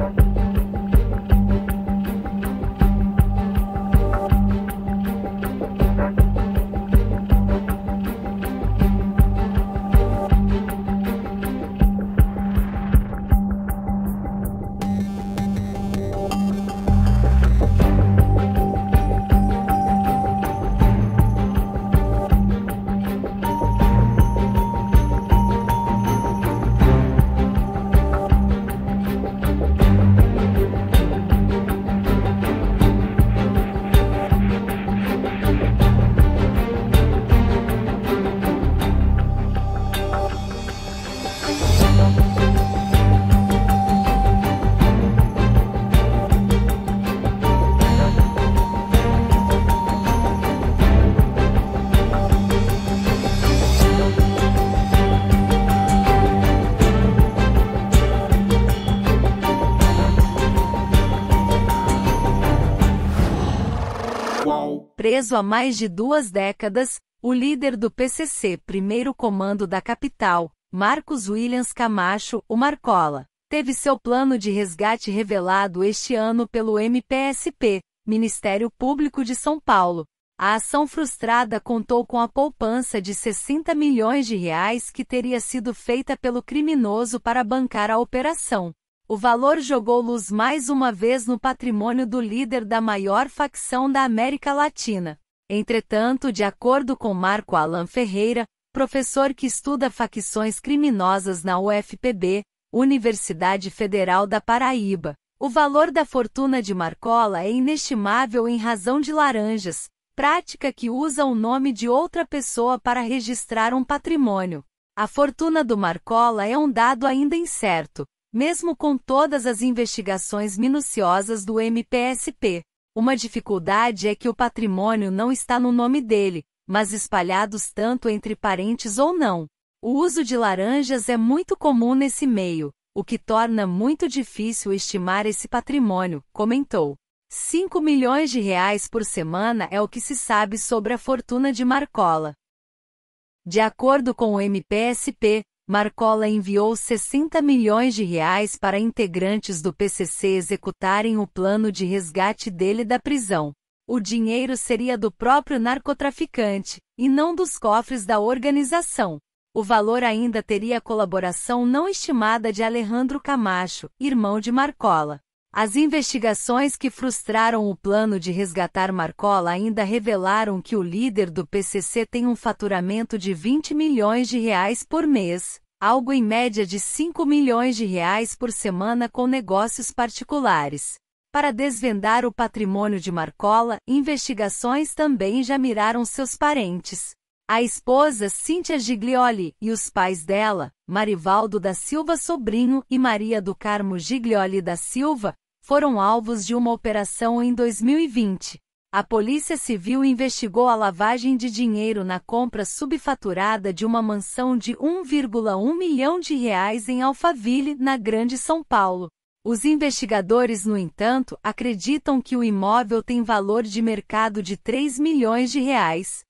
Thank you. Preso há mais de duas décadas, o líder do PCC, primeiro comando da capital, Marcos Williams Camacho, o Marcola, teve seu plano de resgate revelado este ano pelo MPSP, Ministério Público de São Paulo. A ação frustrada contou com a poupança de 60 milhões de reais que teria sido feita pelo criminoso para bancar a operação o valor jogou luz mais uma vez no patrimônio do líder da maior facção da América Latina. Entretanto, de acordo com Marco Alan Ferreira, professor que estuda facções criminosas na UFPB, Universidade Federal da Paraíba, o valor da fortuna de Marcola é inestimável em razão de laranjas, prática que usa o nome de outra pessoa para registrar um patrimônio. A fortuna do Marcola é um dado ainda incerto, mesmo com todas as investigações minuciosas do MPSP, uma dificuldade é que o patrimônio não está no nome dele, mas espalhados tanto entre parentes ou não. O uso de laranjas é muito comum nesse meio, o que torna muito difícil estimar esse patrimônio, comentou. 5 milhões de reais por semana é o que se sabe sobre a fortuna de Marcola. De acordo com o MPSP, Marcola enviou 60 milhões de reais para integrantes do PCC executarem o plano de resgate dele da prisão. O dinheiro seria do próprio narcotraficante, e não dos cofres da organização. O valor ainda teria colaboração não estimada de Alejandro Camacho, irmão de Marcola. As investigações que frustraram o plano de resgatar Marcola ainda revelaram que o líder do PCC tem um faturamento de 20 milhões de reais por mês, algo em média de 5 milhões de reais por semana com negócios particulares. Para desvendar o patrimônio de Marcola, investigações também já miraram seus parentes. A esposa Cíntia Giglioli e os pais dela, Marivaldo da Silva Sobrinho e Maria do Carmo Giglioli da Silva, foram alvos de uma operação em 2020. A Polícia Civil investigou a lavagem de dinheiro na compra subfaturada de uma mansão de 1,1 milhão de reais em Alphaville, na Grande São Paulo. Os investigadores, no entanto, acreditam que o imóvel tem valor de mercado de 3 milhões de reais,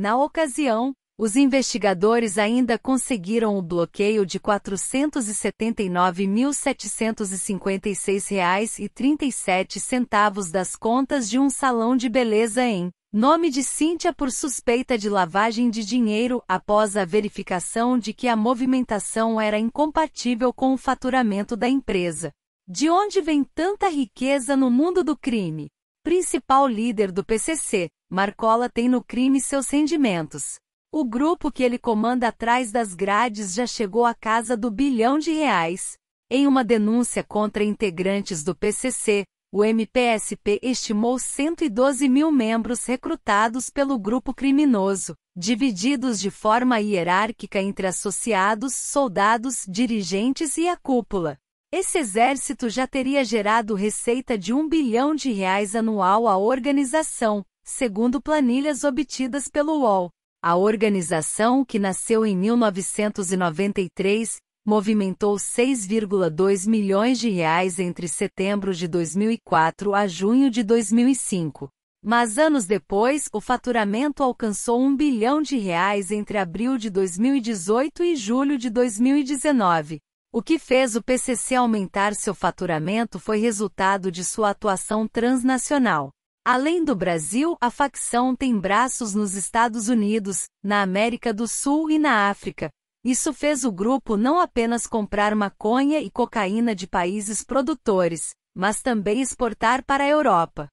na ocasião, os investigadores ainda conseguiram o bloqueio de R$ 479.756,37 das contas de um salão de beleza em nome de Cíntia por suspeita de lavagem de dinheiro após a verificação de que a movimentação era incompatível com o faturamento da empresa. De onde vem tanta riqueza no mundo do crime? principal líder do PCC, Marcola tem no crime seus rendimentos. O grupo que ele comanda atrás das grades já chegou à casa do bilhão de reais. Em uma denúncia contra integrantes do PCC, o MPSP estimou 112 mil membros recrutados pelo grupo criminoso, divididos de forma hierárquica entre associados, soldados, dirigentes e a cúpula. Esse exército já teria gerado receita de um bilhão de reais anual à organização, segundo planilhas obtidas pelo UOL. A organização, que nasceu em 1993, movimentou 6,2 milhões de reais entre setembro de 2004 a junho de 2005. Mas anos depois, o faturamento alcançou um bilhão de reais entre abril de 2018 e julho de 2019. O que fez o PCC aumentar seu faturamento foi resultado de sua atuação transnacional. Além do Brasil, a facção tem braços nos Estados Unidos, na América do Sul e na África. Isso fez o grupo não apenas comprar maconha e cocaína de países produtores, mas também exportar para a Europa.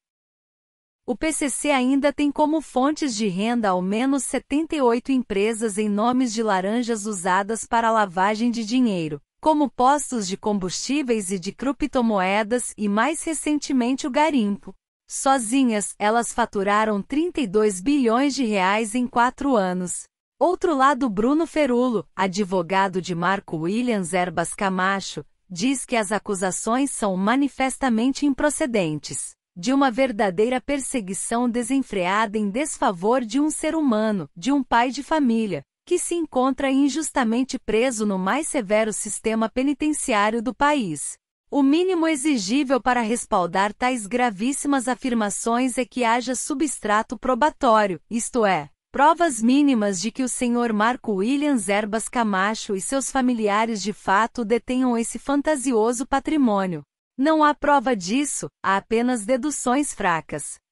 O PCC ainda tem como fontes de renda ao menos 78 empresas em nomes de laranjas usadas para lavagem de dinheiro como postos de combustíveis e de criptomoedas e mais recentemente o garimpo. Sozinhas, elas faturaram 32 bilhões de reais em quatro anos. Outro lado Bruno Ferulo, advogado de Marco Williams Erbas Camacho, diz que as acusações são manifestamente improcedentes, de uma verdadeira perseguição desenfreada em desfavor de um ser humano, de um pai de família, que se encontra injustamente preso no mais severo sistema penitenciário do país. O mínimo exigível para respaldar tais gravíssimas afirmações é que haja substrato probatório, isto é, provas mínimas de que o senhor Marco Williams Erbas Camacho e seus familiares de fato detenham esse fantasioso patrimônio. Não há prova disso, há apenas deduções fracas.